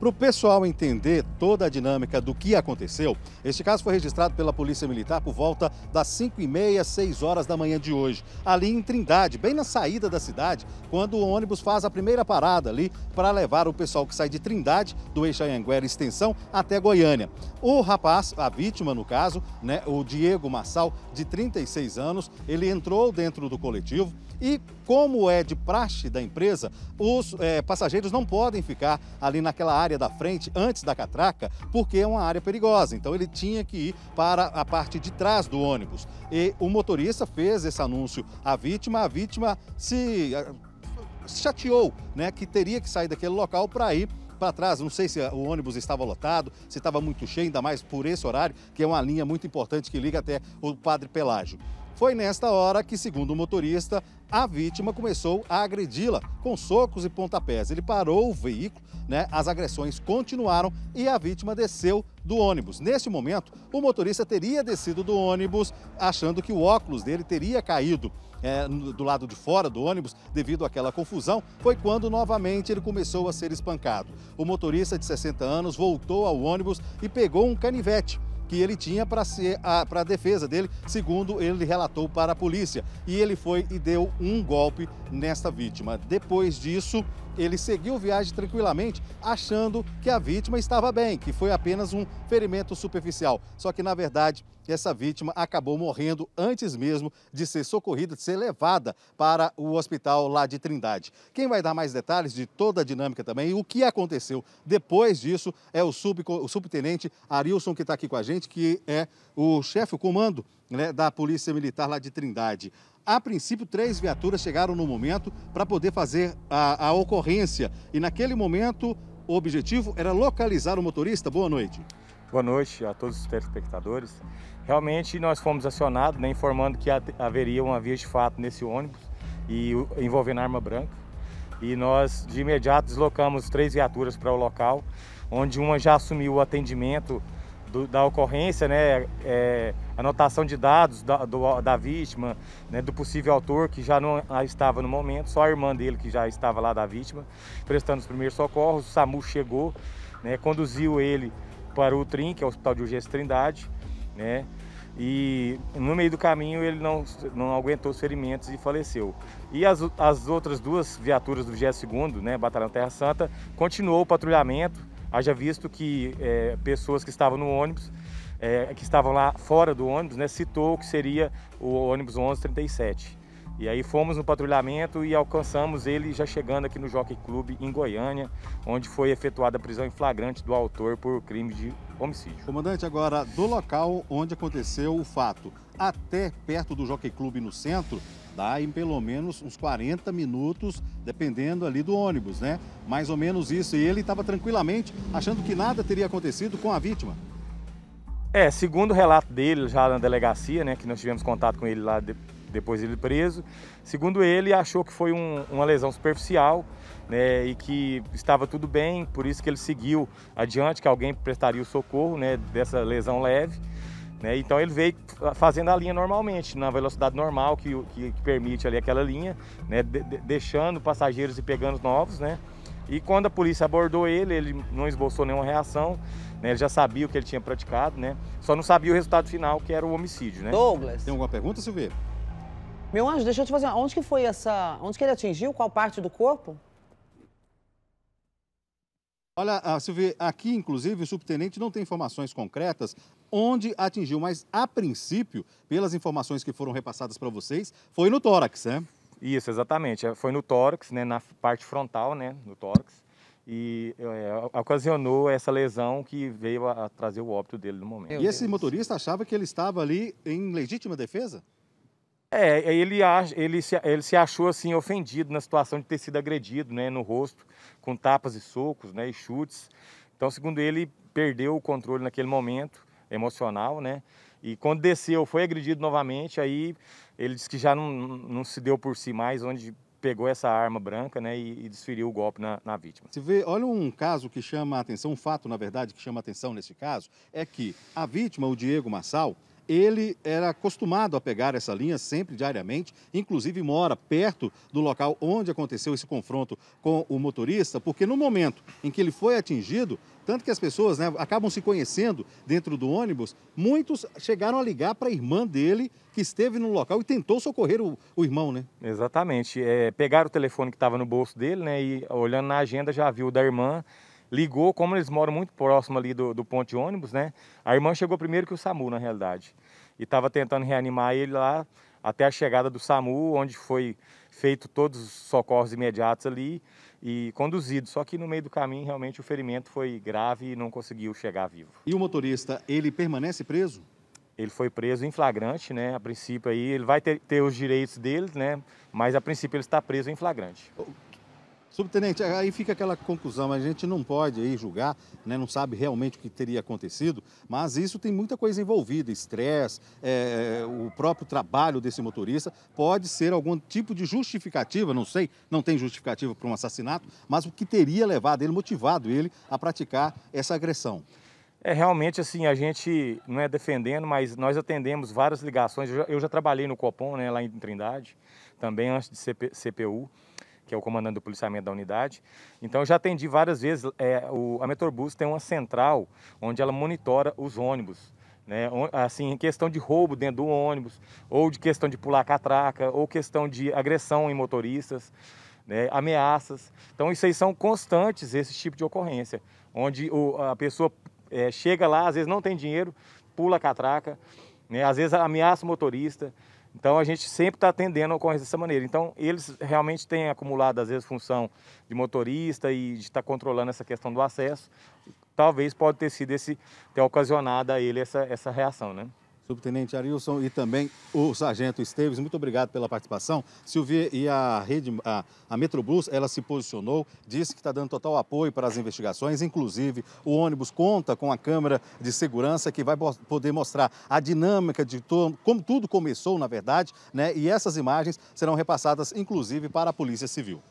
Para o pessoal entender toda a dinâmica do que aconteceu, este caso foi registrado pela Polícia Militar por volta das 5 e meia, 6 horas da manhã de hoje, ali em Trindade, bem na saída da cidade, quando o ônibus faz a primeira parada ali para levar o pessoal que sai de Trindade, do Eixaianguera Extensão, até Goiânia. O rapaz, a vítima no caso, né, o Diego Massal, de 36 anos, ele entrou dentro do coletivo e, como é de praxe da empresa, os é, passageiros não podem ficar ali naquela área área da frente, antes da catraca, porque é uma área perigosa. Então ele tinha que ir para a parte de trás do ônibus. E o motorista fez esse anúncio à vítima, a vítima eh, se chateou, né, que teria que sair daquele local para ir para trás. Não sei se o ônibus estava lotado, se estava muito cheio, ainda mais por esse horário, que é uma linha muito importante que liga até o Padre Pelágio. Foi nesta hora que, segundo o motorista, a vítima começou a agredi-la com socos e pontapés. Ele parou o veículo, né? As agressões continuaram e a vítima desceu do ônibus. Neste momento, o motorista teria descido do ônibus achando que o óculos dele teria caído. É, do lado de fora do ônibus, devido àquela confusão, foi quando novamente ele começou a ser espancado. O motorista de 60 anos voltou ao ônibus e pegou um canivete que ele tinha para a defesa dele, segundo ele relatou para a polícia. E ele foi e deu um golpe nesta vítima. Depois disso, ele seguiu viagem tranquilamente, achando que a vítima estava bem, que foi apenas um ferimento superficial. Só que, na verdade, essa vítima acabou morrendo antes mesmo de ser socorrida, de ser levada para o hospital lá de Trindade. Quem vai dar mais detalhes de toda a dinâmica também e o que aconteceu depois disso é o, sub, o subtenente Arilson, que está aqui com a gente que é o chefe, o comando né, da Polícia Militar lá de Trindade. A princípio, três viaturas chegaram no momento para poder fazer a, a ocorrência. E naquele momento, o objetivo era localizar o motorista. Boa noite. Boa noite a todos os telespectadores. Realmente nós fomos acionados, né, informando que haveria uma via de fato nesse ônibus e envolvendo arma branca. E nós de imediato deslocamos três viaturas para o local, onde uma já assumiu o atendimento do, da ocorrência, né, é, anotação de dados da, do, da vítima, né, do possível autor que já não estava no momento, só a irmã dele que já estava lá da vítima, prestando os primeiros socorros. O SAMU chegou, né, conduziu ele para o TRIM, que é o Hospital de Urgência Trindade, né, e no meio do caminho ele não, não aguentou os ferimentos e faleceu. E as, as outras duas viaturas do 22º, né, Batalhão Terra Santa, continuou o patrulhamento, Haja visto que é, pessoas que estavam no ônibus, é, que estavam lá fora do ônibus, né, citou que seria o ônibus 1137. E aí fomos no patrulhamento e alcançamos ele já chegando aqui no Jockey Club em Goiânia, onde foi efetuada a prisão em flagrante do autor por crime de homicídio. Comandante, agora do local onde aconteceu o fato até perto do Jockey Club no centro, dá em pelo menos uns 40 minutos, dependendo ali do ônibus, né? Mais ou menos isso. E ele estava tranquilamente achando que nada teria acontecido com a vítima. É, segundo o relato dele já na delegacia, né, que nós tivemos contato com ele lá depois ele preso. Segundo ele, achou que foi um, uma lesão superficial né, e que estava tudo bem, por isso que ele seguiu adiante que alguém prestaria o socorro né, dessa lesão leve. Né, então ele veio fazendo a linha normalmente, na velocidade normal que, que, que permite ali aquela linha, né, de, deixando passageiros e pegando novos. Né, e quando a polícia abordou ele, ele não esboçou nenhuma reação, né, ele já sabia o que ele tinha praticado, né, só não sabia o resultado final, que era o homicídio. Né. Douglas. Tem alguma pergunta, Silveira? Meu anjo, deixa eu te fazer uma... Onde que foi essa... Onde que ele atingiu? Qual parte do corpo? Olha, ah, Silvia, aqui, inclusive, o subtenente não tem informações concretas onde atingiu, mas, a princípio, pelas informações que foram repassadas para vocês, foi no tórax, né? Isso, exatamente. É, foi no tórax, né, na parte frontal, né, no tórax, e é, ocasionou essa lesão que veio a, trazer o óbito dele no momento. e esse motorista achava que ele estava ali em legítima defesa? É, ele, ele, se, ele se achou assim ofendido na situação de ter sido agredido né, no rosto, com tapas e socos né, e chutes. Então, segundo ele, perdeu o controle naquele momento emocional, né? E quando desceu, foi agredido novamente, aí ele disse que já não, não se deu por si mais, onde pegou essa arma branca né, e, e desferiu o golpe na, na, vítima. Você vê, olha um caso que chama a atenção, um fato, na verdade, que chama a atenção nesse caso, é que a vítima, o Diego Massal, ele era acostumado a pegar essa linha sempre, diariamente, inclusive mora perto do local onde aconteceu esse confronto com o motorista, porque no momento em que ele foi atingido, tanto que as pessoas né, acabam se conhecendo dentro do ônibus, muitos chegaram a ligar para a irmã dele, que esteve no local e tentou socorrer o, o irmão, né? Exatamente. É, pegaram o telefone que estava no bolso dele, né? E olhando na agenda já viu da irmã ligou, como eles moram muito próximo ali do, do ponto de ônibus, né? A irmã chegou primeiro que o SAMU, na realidade. E estava tentando reanimar ele lá até a chegada do SAMU, onde foi feito todos os socorros imediatos ali e conduzido. Só que no meio do caminho, realmente, o ferimento foi grave e não conseguiu chegar vivo. E o motorista, ele permanece preso? Ele foi preso em flagrante, né? A princípio aí, ele vai ter, ter os direitos dele, né? Mas a princípio ele está preso em flagrante. Subtenente, aí fica aquela conclusão, a gente não pode aí julgar, né, não sabe realmente o que teria acontecido, mas isso tem muita coisa envolvida, estresse, é, é, o próprio trabalho desse motorista, pode ser algum tipo de justificativa, não sei, não tem justificativa para um assassinato, mas o que teria levado ele, motivado ele a praticar essa agressão. É realmente assim, a gente não é defendendo, mas nós atendemos várias ligações. Eu já, eu já trabalhei no Copom, né, lá em Trindade, também antes de CP, CPU que é o comandante do policiamento da unidade. Então, eu já atendi várias vezes. É, o, a Metrobus tem uma central onde ela monitora os ônibus. Né, assim, questão de roubo dentro do ônibus, ou de questão de pular catraca, ou questão de agressão em motoristas, né, ameaças. Então, isso aí são constantes, esse tipo de ocorrência, onde o, a pessoa é, chega lá, às vezes não tem dinheiro, pula catraca, né, às vezes ameaça o motorista. Então a gente sempre está atendendo a ocorrência dessa maneira. Então eles realmente têm acumulado, às vezes, função de motorista e de estar tá controlando essa questão do acesso. Talvez pode ter sido esse, ter ocasionado a ele essa, essa reação, né? subtenente Arilson e também o sargento Esteves. Muito obrigado pela participação. Silvia e a rede, a, a Metrobus, ela se posicionou, disse que está dando total apoio para as investigações, inclusive o ônibus conta com a câmera de segurança que vai poder mostrar a dinâmica de todo, como tudo começou, na verdade, né? E essas imagens serão repassadas, inclusive, para a Polícia Civil.